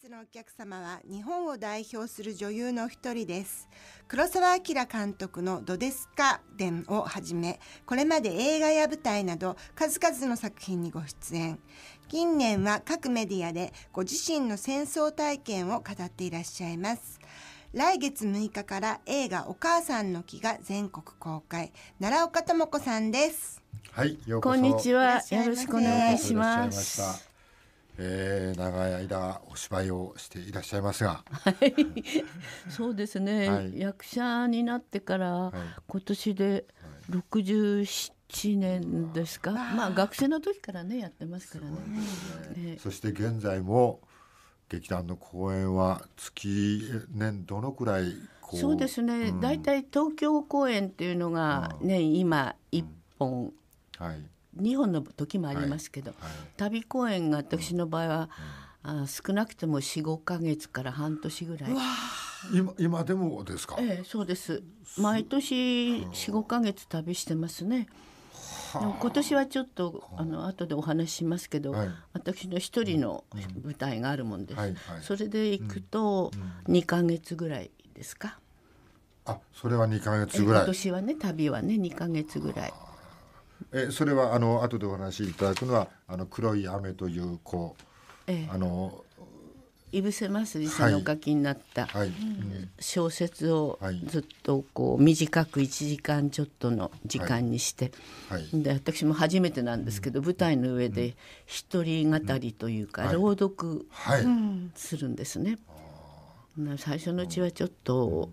日のお客様は日本を代表する女優の一人です黒澤明監督の「ドデスカ伝」をはじめこれまで映画や舞台など数々の作品にご出演近年は各メディアでご自身の戦争体験を語っていらっしゃいます来月6日から映画「お母さんの木」が全国公開奈良岡智子さんですはいこんにちはよろしくお願いしますえー、長い間お芝居をしていらっしゃいますが、はい、そうですね、はい、役者になってから、今年で67年ですか、はい、まあ学生の時からねやってますからね、ねそして現在も劇団の公演は月年どのくらいそうですね、うん、大体東京公演っていうのが年、ね、今1本、うんはい、日本の時もありますけど、はいはい、旅公演が私の場合は、うん、あ少なくても45か月から半年ぐらい。今今でもですか、ええ、そうです毎年45か月旅してますね。今年はちょっとあの後でお話ししますけど、はい、私の一人の舞台があるもんです、うんうんはいはい、それで行くと2か月ぐらいですか、あそれは2か月ぐらい今年はね旅はね2か月ぐらいえそれはあの後でお話しいただくのはあの黒い雨というこう、ええ、あのいぶせますりさんのお書きになった、はい、小説をずっとこう短く1時間ちょっとの時間にして、はいはい、で私も初めてなんですけど、うん、舞台の上で一人語りというか、朗読するんですね。最初のうちはちょっと、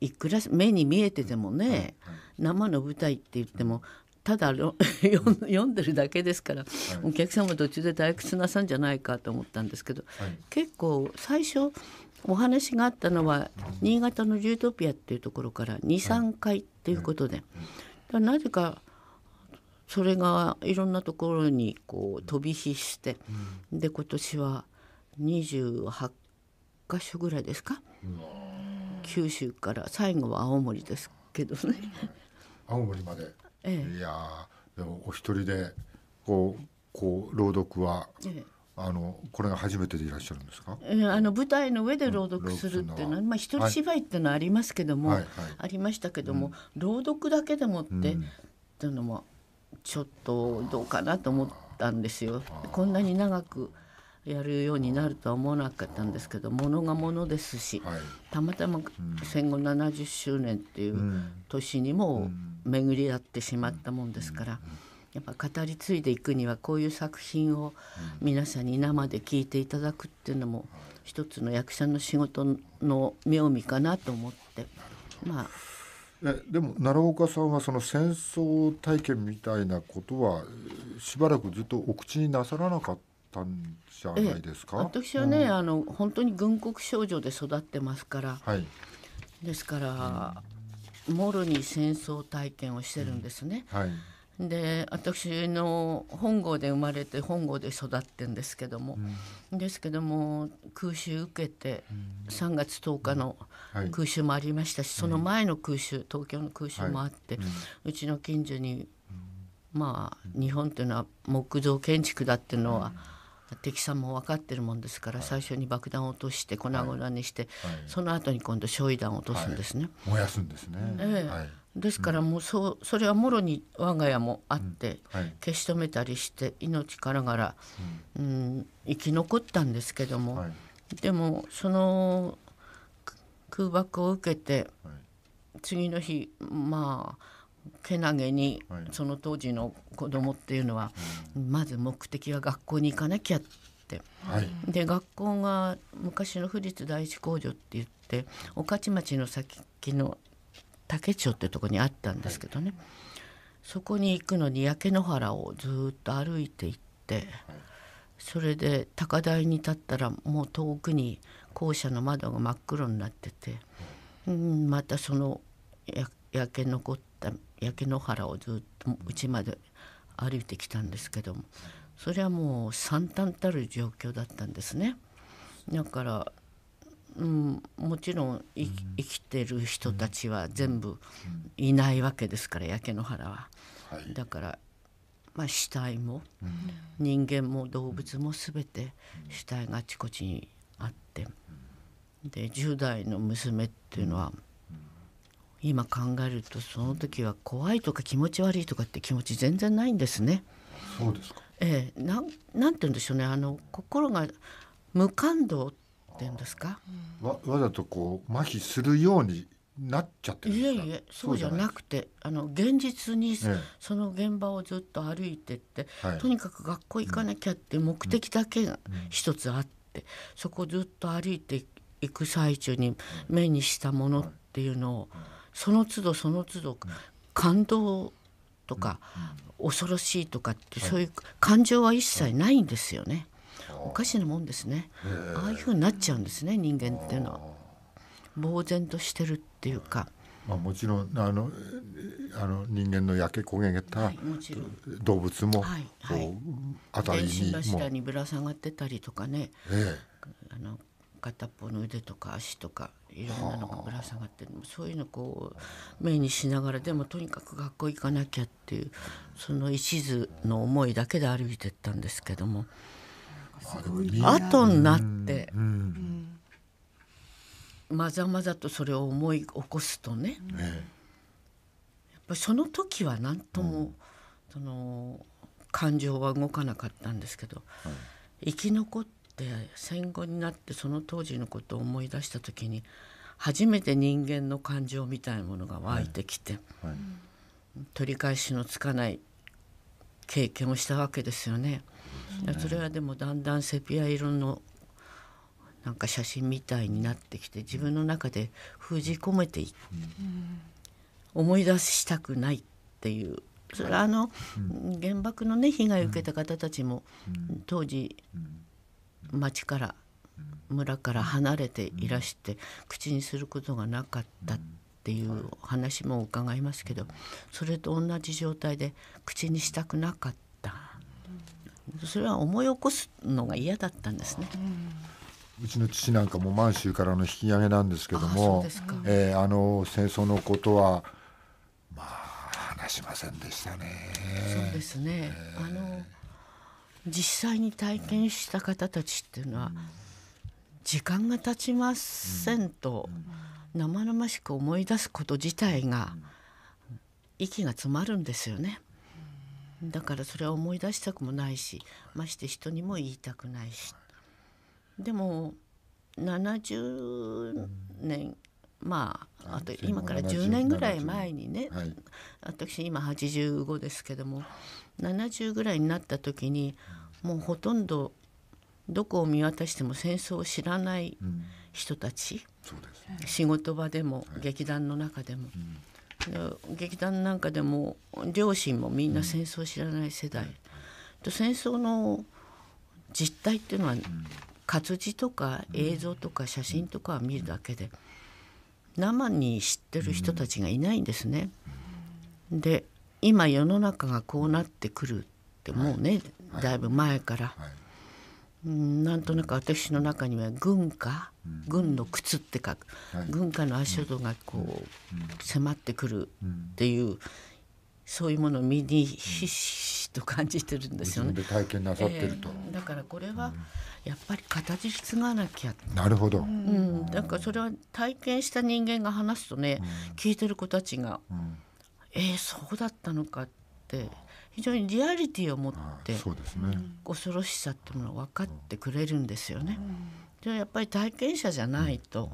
いくら目に見えててもね、うん生の舞台って言ってもただ 読んでるだけですから、お客さんも途中で退屈なさんじゃないかと思ったんですけど、結構最初お話があったのは新潟のジュートピアっていうところから23回っていうことで、なぜかそれがいろんなところにこう飛び火して、で今年は28箇所ぐらいですか、九州から最後は青森ですけどね。青森まで、ええ、いやでもお一人でこうこう朗読は、え、え、あのこれが初めてでいらっしゃるんですか、ええ、あの舞台の上で朗読するっていうのはうん、まあ、一人芝居っていうのはありますけども、はいはいはい、ありましたけども、うん、朗読だけでもって、うん、っていうのもちょっとどうかなと思ったんですよ。こんなに長くやるようになるとは思わなかったんですけどものがものですし、はい、たまたま戦後70周年っていう年にも巡り合ってしまったもんですから。やっぱ語り継いでいくにはこういう作品を皆さんに生で聞いていただくっていうのも一つの役者の仕事の妙味かなと思ってまあえでも奈良岡さんはその戦争体験みたいなことはしばらくずっとお口になさらなかったんじゃないですか、私はね、うん、あの本当に軍国少女で育ってますから、はい、ですから、うもろに戦争体験をしてるんですね。はいで私の本郷で生まれて本郷で育ってんですけども、うん、ですけども空襲受けて3月10日の空襲もありましたし、はい、その前の空襲東京の空襲もあって、はい、うちの近所に、まあ日本というのは木造建築だっていうのは、うん敵さんも分かってるもんですから、最初に爆弾を落として粉々にして、その後に今度焼夷弾を落とすんですね、燃やすんですね、えですからもうそうそれはもろに我が家もあって、消し止めたりして命からがら、うん生き残ったんですけども、でもその空爆を受けて、次の日まあけなげに、その当時の子供っていうのは、まず目的は学校に行かなきゃって、で学校が昔の士通第一工場って言って御徒町の先の竹町ってとこにあったんですけどね、そこに行くのに焼け野原をずっと歩いていって。それで高台に立ったらもう遠くに校舎の窓が真っ黒になってて、うん、またその焼け残った焼け野原をずっとうちまで歩いてきたんですけどもそれはもう惨憺たる状況だったんですね。だからうん、もちろん生きてる人たちは全部いないわけですから焼け野原は、だから、まあ、死体も人間も動物も全て死体があちこちにあってで10代の娘っていうのは今考えるとその時は怖いとか気持ち悪いとかって気持ち全然ないんですね。そうですか。ええなんなんて言うんでしょうねあの心が無感動って言うんですか。わわざとこう麻痺するようになっちゃっていえいえそうじゃなくてあの現実に、その現場をずっと歩いてって、はい、とにかく学校行かなきゃって目的だけが一つあって、そこずっと歩いていく最中に目にしたものっていうのを。はいその都度その都度感動とか、恐ろしいとかってそういう感情は一切ないんですよね。おかしなもんですね。ああいうふうになっちゃうんですね人間っていうのは。呆然としてるっていうか。まあ、もちろんあのあの人間の焼け焦げた動物も、はいはい、辺りにも。電信柱にぶら下がってたりとかね、ええ、あの片方の腕とか足とかいろんなのがぶら下がってるそういうのこう目にしながらでもとにかく学校行かなきゃっていうその一途の思いだけで歩いてったんですけども後になって、まざまざとそれを思い起こすとね、やっぱりその時は何とも、その感情は動かなかったんですけど、生き残ってで戦後になってその当時のことを思い出した時に初めて人間の感情みたいなものが湧いてきて、はいはい、取り返しのつかない経験をしたわけですよね。ねそれはでもだんだんセピア色のなんか写真みたいになってきて自分の中で封じ込めていっ、うん、思い出したくないっていうそれはあの、うん、原爆のね被害を受けた方たちも、うん、当時、町から村から離れていらして口にすることがなかったっていう話も伺いますけどそれと同じ状態で口にしたくなかったそれは思い起こすのが嫌だったんですね。うちの父なんかも満州からの引き上げなんですけどもあ、えー、あの戦争のことはまあ話しませんでしたね。そうですね、えー、あの実際に体験した方たちっていうのは、時間が経ちませんと、生々しく思い出すこと自体が、息が詰まるんですよね。だからそれは思い出したくもないしまして人にも言いたくないしでも70年まあ、あと今から10年ぐらい前にね、はい、私今85ですけども70ぐらいになった時にもうほとんどどこを見渡しても戦争を知らない人たち、うんね、仕事場でも、劇団の中でも、劇団なんかでも両親もみんな戦争を知らない世代、うん、と戦争の実態っていうのは活字とか映像とか写真とか見るだけで。生に知ってる人たちがいないんですね。で今世の中がこうなってくるってもうね、はい、だいぶ前から、はい、なんとなく私の中には軍歌、うん、軍の靴って書く、はい、軍歌の足音がこう迫ってくるっていうそういうものを身にひしと感じてるんですよね。体験なさってると、えー、だからこれはやっぱり形継がなきゃなるほど、うん、だからそれは体験した人間が話すとね、うん、聞いてる子たちが「うん、えー、そうだったのか」って非常にリアリティを持ってそうです、ね、恐ろしさっていうものを分かってくれるんですよね。でやっぱり体験者じゃないと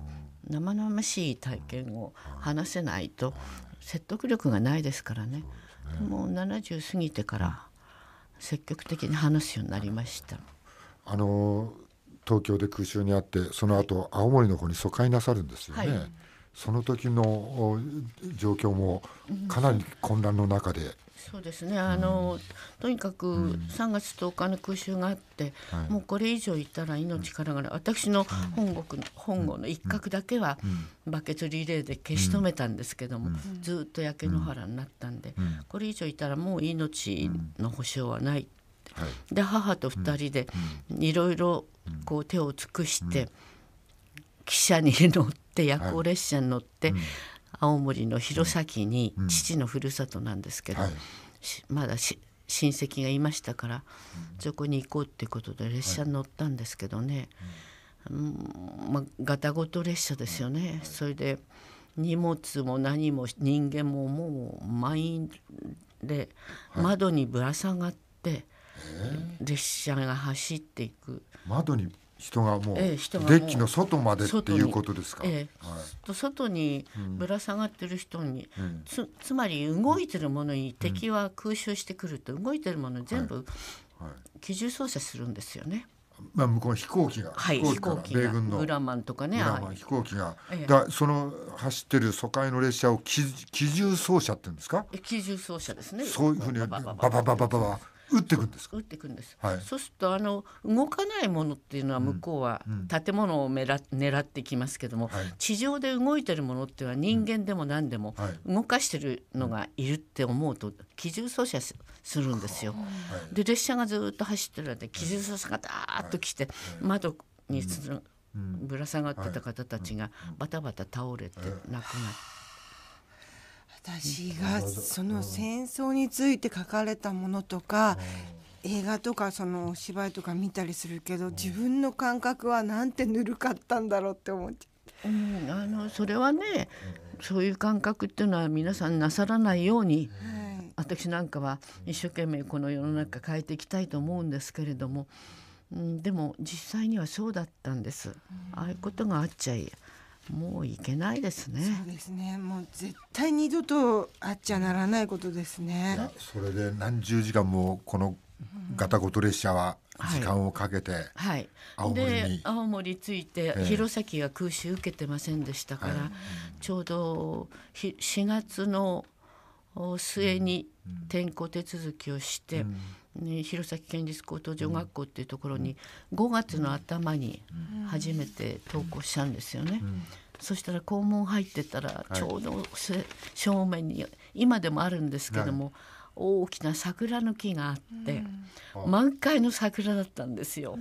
生々しい体験を話せないと説得力がないですからね。もう70過ぎてから積極的に話すようになりました。あの東京で空襲にあってその後青森の方に疎開なさるんですよね。はいその時の状況もかなり混乱の中で。そうですねあの、うん、とにかく3月10日の空襲があって、うん、もうこれ以上いたら命からがら私の本国の本郷の一角だけはバケツリレーで消し止めたんですけども、ずっと焼け野原になったんで、これ以上いたらもう命の保証はない、で母と2人でいろいろ手を尽くして。汽車に乗って夜行列車に乗って、はい青森の弘前に、父のふるさとなんですけど、はい、まだ親戚がいましたから、そこに行こうってことで列車に乗ったんですけどね、はい、うんまあ、ガタゴト列車ですよね。それで荷物も何も人間ももう満員で窓にぶら下がって列車が走っていく窓に人がもう、ええ、人がデッキの外までっていうことですか、ええはい、外にぶら下がってる人に、うん、つつまり動いてるものに敵は空襲してくると、うん、動いてるもの全部機銃操作するんですよね。まあ、向こう飛行機が、はい、飛行機が米軍のグラマンとかね飛行機が、ええ、だその走ってる疎開の列車を機銃走車って言うんですか機銃走車ですねそういうふうにババババババババ打っていくんです打っていくんです、はい、そうするとあの動かないものっていうのは向こうは建物をめら、うん、狙ってきますけども、はい、地上で動いてるものっていうのは人間でも何でも動かしてるのがいるって思うと機銃走射するんですよ。はい、で列車がずっと走ってるので機銃走射がダーッと来て窓にぶら下がってた方たちがバタバタ倒れて亡くなって。私がその戦争について書かれたものとか、映画とかそのお芝居とか見たりするけど自分の感覚はなんてぬるかったんだろうって思っちゃう。うん、あのそれはねそういう感覚っていうのは皆さんなさらないように、私なんかは一生懸命この世の中変えていきたいと思うんですけれども、うん、でも実際にはそうだったんです、ああいうことがあっちゃいもういけないですね。そうですね。もう絶対二度とあっちゃならないことですね。それで何十時間もこのガタゴト列車は時間をかけて、はいはい、青森ついて、弘前が空襲受けてませんでしたから、はい、ちょうど四月の末に転校手続きをして、うんね、弘前県立高等女学校っていうところに5月の頭に初めて登校したんですよね。うんうん、そしたら校門入ってたらちょうど、正面に今でもあるんですけども、はい、大きな桜の木があって、うん、満開の桜だったんですよ。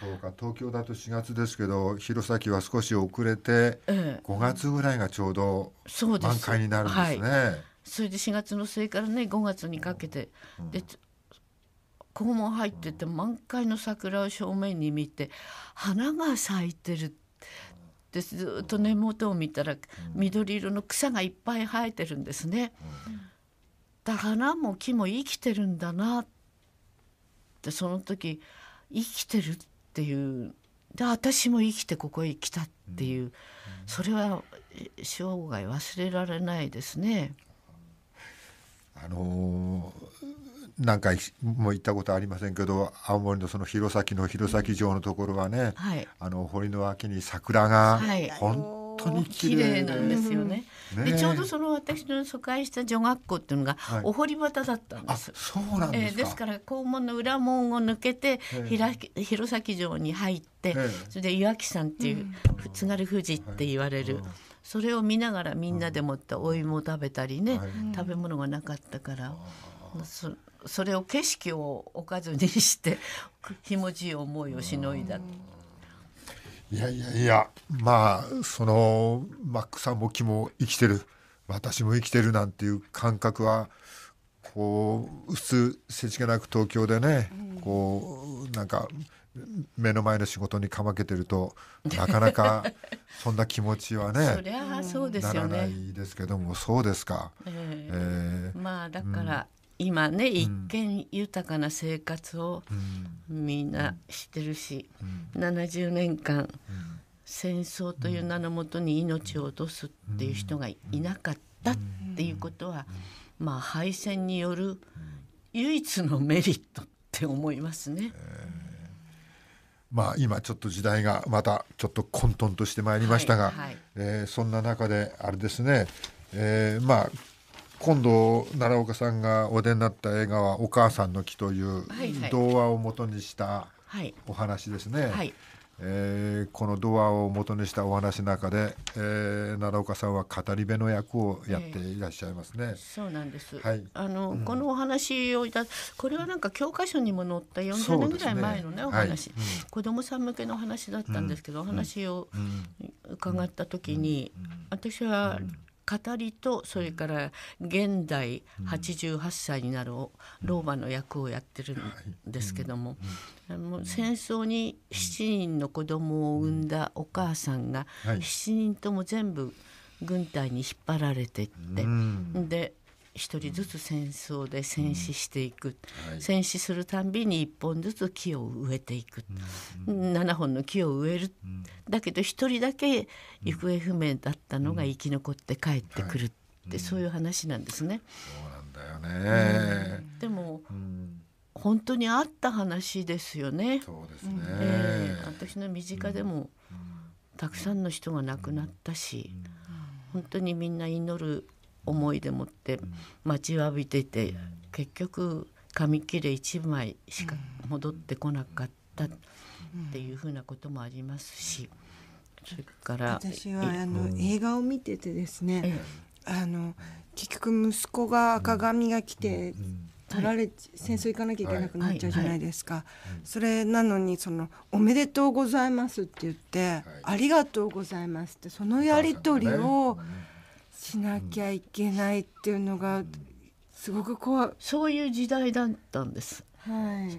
そうか東京だと4月ですけど弘前は少し遅れて、うん、5月ぐらいがちょうど満開になるんですね。それで4月の末からね5月にかけて、で校門入ってて満開の桜を正面に見て花が咲いてるってずっと根元を見たら緑色の草がいっぱい生えてるんですね。だ花も木も生きてるんだなってその時生きてるっていうで私も生きてここへ来たっていう、それは生涯忘れられないですね。あのー何回も行ったことありませんけど青森のその弘前の弘前城のところはね、はい、あの堀の脇に桜が本当に綺麗、はい、なんですよね。ね、でちょうどその私の疎開した女学校っていうのがお堀端だったんです。はい、そうなんですか、えー、ですから校門の裏門を抜けてひら弘前城に入って、それで岩木んっていう、うん、津軽富士って言われる。うんそれを見ながらみんなでもってお芋を食べたりね、うん食べ物がなかったから、うん、そそれを景色をおかずにして気持ちいい思いをしのいだ。いやいやいやまあそのマックさんも木も生きてる私も生きてるなんていう感覚はこう普通せちげなく東京でね、うん、こうなんか目の前の仕事にかまけてるとなかなか そんな気持ちはねそりゃそうですよねならないですけどもそうですか、えー、えー、まあだから、今ね一見豊かな生活をみんな知ってるし、うん、70年間、戦争という名のもとに命を落とすっていう人がいなかったっていうことは、まあ、敗戦による唯一のメリットって思いますね。まあ、今ちょっと時代がまたちょっと混沌としてまいりましたが、はいはい、えー、そんな中であれですね、えー、まあ今度奈良岡さんがお出になった映画は「お母さんの木」という童話をもとにしたお話ですね。はいはえー、この童話をもとにしたお話の中で、えー、奈良岡さんは語り部の役をやっていらっしゃいますね。えー、そうなんです、はい、あの、うん、このお話をいたこれはなんか教科書にも載った40年ぐらい前のね、ね、お話、はいうん、子どもさん向けの話だったんですけど、うん、お話を伺った時に、私は語りとそれから現代88歳になる老婆の役をやってるんですけども戦争に7人の子供を産んだお母さんが7人とも全部軍隊に引っ張られていってで一人ずつ戦争で戦死していく、うんはい、戦死するたんびに一本ずつ木を植えていく、うん、7本の木を植える、うん、だけど一人だけ行方不明だったのが生き残って帰ってくるって、はい、そういう話なんですね。そうなんだよね、でも、本当にあった話ですよね。そうですね、えー、私の身近でも、たくさんの人が亡くなったし、本当にみんな祈る思いでもって待ちわびてて結局紙切れ1枚しか戻ってこなかったっていうふうなこともありますしそれから私はあの映画を見ててですね、あの結局息子が赤紙が来て取られ、はい、戦争行かなきゃいけなくなっちゃうじゃないですか、はいはい、それなのにその「おめでとうございます」って言って「ありがとうございます」ってそのやり取りを、しなきゃいけないっていうのがすごく怖い、うん、そういう時代だったんです。はい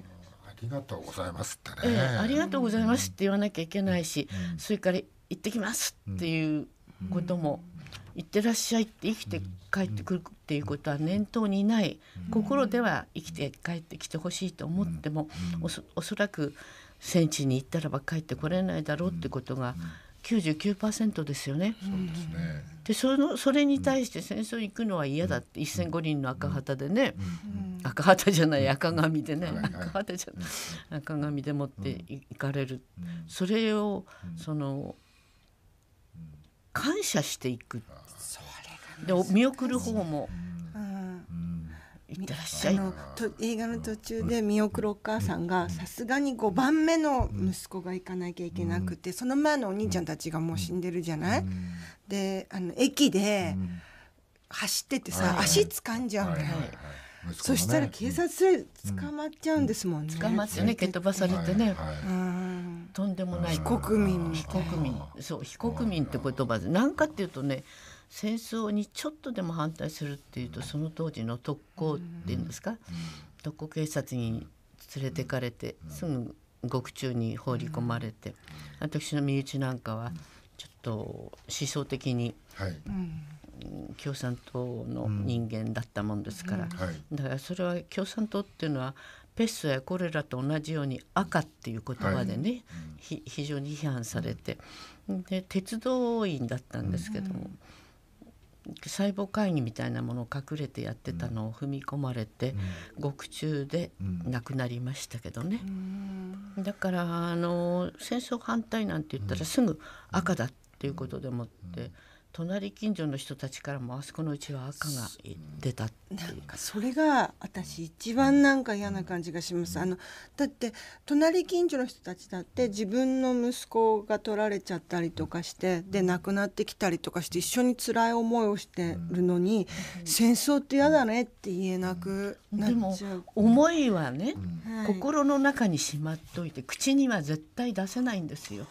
ありがとうございますってね、えー、ありがとうございますって言わなきゃいけないし、うん、それから行ってきますっていうことも、行ってらっしゃいって生きて帰ってくるっていうことは念頭にない心では生きて帰ってきてほしいと思ってもおそらく戦地に行ったらば帰ってこれないだろうってことが99%ですよね。そうですねでそのそれに対して戦争行くのは嫌だって、一千1,005人の赤旗でね、赤旗じゃない赤紙でね、赤旗じゃない、赤紙で持っていかれる、それをその感謝していく。で見送る方もいってらっしゃい映画の途中で見送るお母さんがさすがに5番目の息子が行かなきゃいけなくてその前のお兄ちゃんたちがもう死んでるじゃないであの駅で走っててさ足掴んじゃうはいね、そしたら警察捕まっちゃうんですもんね。捕まってね蹴飛ばされてね。とんでもない。非国民非国民そう非国民って言葉でなんかっていうとね戦争にちょっとでも反対するっていうとその当時の特攻っていうんですか、特攻警察に連れてかれてすぐ獄中に放り込まれて私の身内なんかはちょっと思想的に、共産党の人間だったもんですから、だからそれは共産党っていうのはペストやコレラと同じように赤っていう言葉でね、非常に批判されてで鉄道員だったんですけども、細胞会議みたいなものを隠れてやってたのを踏み込まれて、うん、獄中で亡くなりましたけどね、うん、だからあの戦争反対なんて言ったらすぐ赤だっていうことでもって。隣近所の人たちからもあそこのうちは赤が出たっていうかそれが私一番なんか嫌な感じがします、うん、あのだって隣近所の人たちだって自分の息子が取られちゃったりとかしてで亡くなってきたりとかして一緒に辛い思いをしてるのに、うん、戦争って嫌だねって言えなくなっちゃう、うん、思いはね、心の中にしまっといて口には絶対出せないんですよ。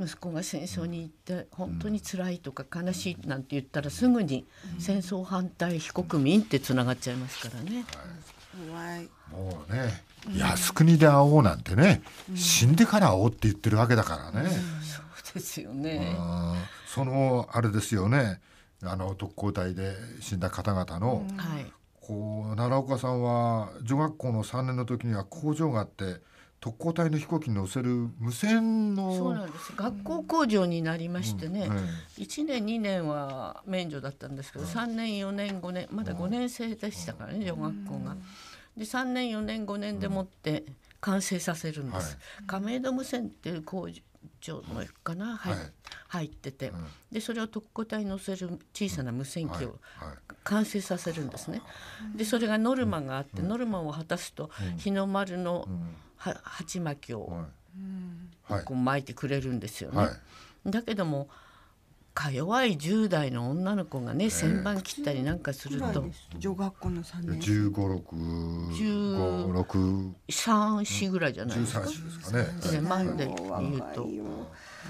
息子が戦争に行って本当に辛いとか悲しいなんて言ったらすぐに戦争反対非国民ってつながっちゃいますからね。はい、もうね靖国で会おうなんてね、うん、死んでから会おうって言ってるわけだからね。うん、そうですよね。そのあれですよねあの特攻隊で死んだ方々の、うん、こう奈良岡さんは女学校の3年の時には工場があって。特攻隊の飛行機に乗せる無線のそうなんです学校工場になりましてね、うんはい、1年2年は免除だったんですけど、はい、3年4年5年まだ5年生でしたからね、女学校が。で3年4年5年でもって完成させるんです、亀戸無線っていう工場状のかな、はい、入ってて、でそれを特攻隊に乗せる小さな無線機を完成させるんですね。でそれがノルマがあって、ノルマを果たすと日の丸の鉢巻きをこう巻いてくれるんですよね。だけどもか弱い10代の女の子がね旋盤切ったりなんかすると女学校の3年1 5 6 1 3 4ぐらいじゃないですか万で言うと。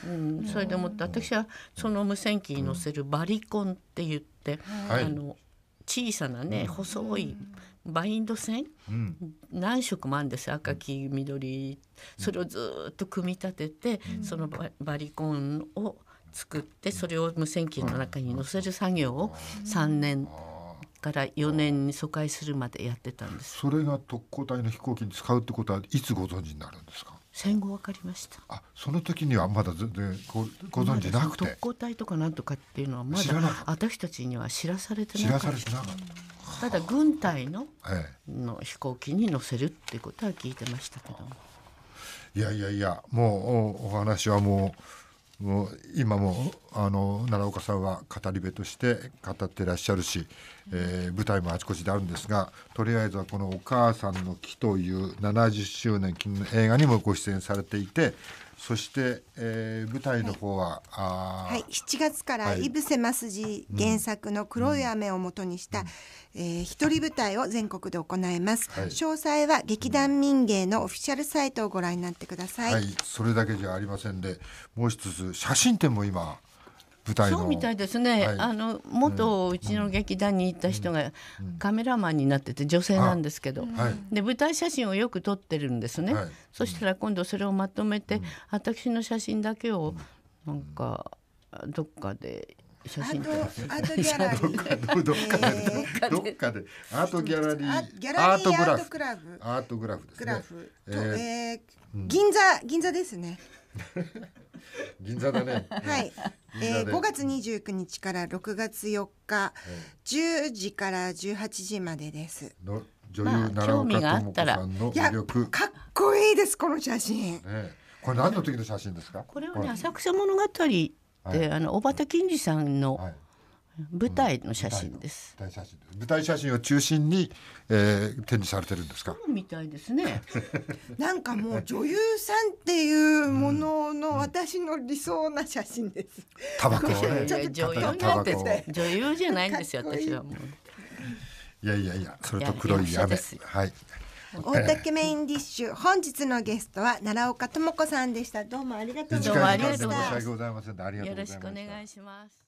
うん、それでもって私はその無線機に乗せるバリコンって言って、あの小さなね細いバインド線、うん、何色もあるんです赤黄緑それをずっと組み立てて、うん、そのバリコンを作ってそれを無線機の中に載せる作業を3年から4年に疎開するまでやってたんですそれが特攻隊の飛行機に使うってことはいつご存知になるんですか戦後分かりましたあその時にはまだ全然ごご存知なくて、特攻隊とかなんとかっていうのはまだ私たちには知らされてなかったただ軍隊の,、の飛行機に乗せるってことは聞いてましたけどもいやいやいやもうお話はもうもう今もあの奈良岡さんは語り部として語ってらっしゃるし、えー、舞台もあちこちであるんですがとりあえずはこの「お母さんの木」という70周年記念映画にもご出演されていてそして、えー、舞台の方は、はい、はい、7月から井伏ますじ原作の「黒い雨」をもとにした、うん、えー、一人舞台を全国で行います、はい、詳細は劇団民芸のオフィシャルサイトをご覧になってください、はい、それだけじゃありませんでもう一つ写真展も今舞台そうみたいですね、はい、あの元うちの劇団に行った人がカメラマンになってて女性なんですけど、はい、で舞台写真をよく撮ってるんですね、はい、そしたら今度それをまとめて、私の写真だけをなんかどっかで写真撮らせてアートギャラリー どっかで、どっかでアートギャラリーアートグラフアートグラフですね、えー、銀座銀座ですね 銀座だね。はい。えー、5月29日から6月4日、はい、10時から18時までです。の女優奈良岡智子さんの魅力、かっこいいですこの写真、ね。これ何の時の写真ですか？これはね浅草物語で、はい、あの小畑金次さんの、はい舞台の写真です。舞台写真舞台写真を中心に、えー、展示されてるんですか。みたいですね。なんかもう女優さんっていうものの私の理想な写真です。タバコ、ね、女優なんて女優じゃないんですよ私はもう。いやいやいやそれと黒い雨はい。大竹メインディッシュ本日のゲストは奈良岡智子さんでしたどうもありがとうございましたよろしくお願いします